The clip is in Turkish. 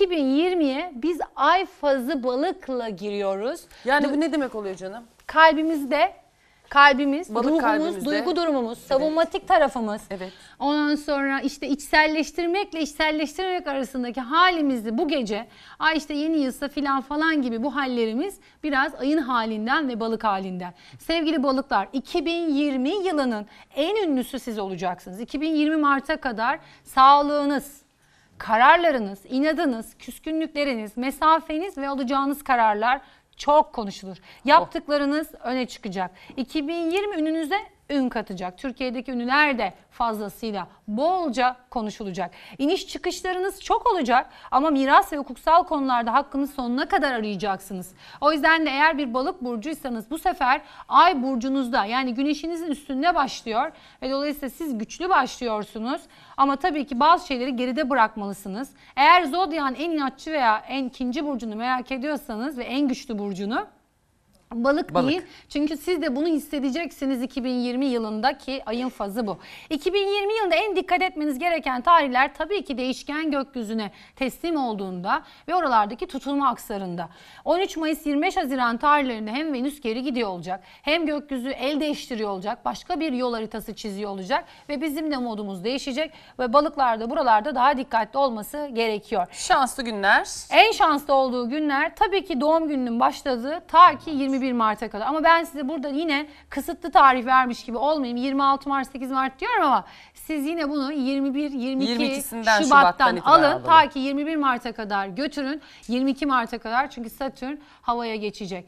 2020'ye biz ay fazı balıkla giriyoruz. Yani bu ne demek oluyor canım? Kalbimizde kalbimiz, Balık ruhumuz, kalbimizde. duygu durumumuz, savunmatik tarafımız. Evet. Ondan sonra işte içselleştirmekle içselleştirmek arasındaki halimizi bu gece ay işte yeni yılsa filan falan gibi bu hallerimiz biraz ayın halinden ve balık halinden. Sevgili balıklar 2020 yılının en ünlüsü siz olacaksınız. 2020 Mart'a kadar sağlığınız, kararlarınız, inadınız, küskünlükleriniz, mesafeniz ve alacağınız kararlar çok konuşulur. Oh. Yaptıklarınız öne çıkacak. 2020 ününüze ün katacak. Türkiye'deki ünlüler nerede fazlasıyla bolca konuşulacak. İniş çıkışlarınız çok olacak ama miras ve hukuksal konularda hakkını sonuna kadar arayacaksınız. O yüzden de eğer bir balık burcuysanız bu sefer ay burcunuzda yani güneşinizin üstünde başlıyor ve dolayısıyla siz güçlü başlıyorsunuz. Ama tabii ki bazı şeyleri geride bırakmalısınız. Eğer zodyan en inatçı veya en ikinci burcunu merak ediyorsanız ve en güçlü burcunu Balık, Balık değil. Çünkü siz de bunu hissedeceksiniz 2020 yılındaki ayın fazı bu. 2020 yılında en dikkat etmeniz gereken tarihler tabii ki değişken gökyüzüne teslim olduğunda ve oralardaki tutulma aksarında. 13 Mayıs 25 Haziran tarihlerinde hem Venüs geri gidiyor olacak hem gökyüzü el değiştiriyor olacak. Başka bir yol haritası çiziyor olacak ve bizim de modumuz değişecek ve balıklarda buralarda daha dikkatli olması gerekiyor. Şanslı günler. En şanslı olduğu günler tabii ki doğum gününün başladığı ta ki 21 31 Mart'a kadar. Ama ben size burada yine kısıtlı tarih vermiş gibi olmayayım. 26 Mart 8 Mart diyorum ama siz yine bunu 21 22 Şubat'tan, Şubat'tan alın, ta ki 21 Mart'a kadar götürün. 22 Mart'a kadar çünkü Satürn havaya geçecek.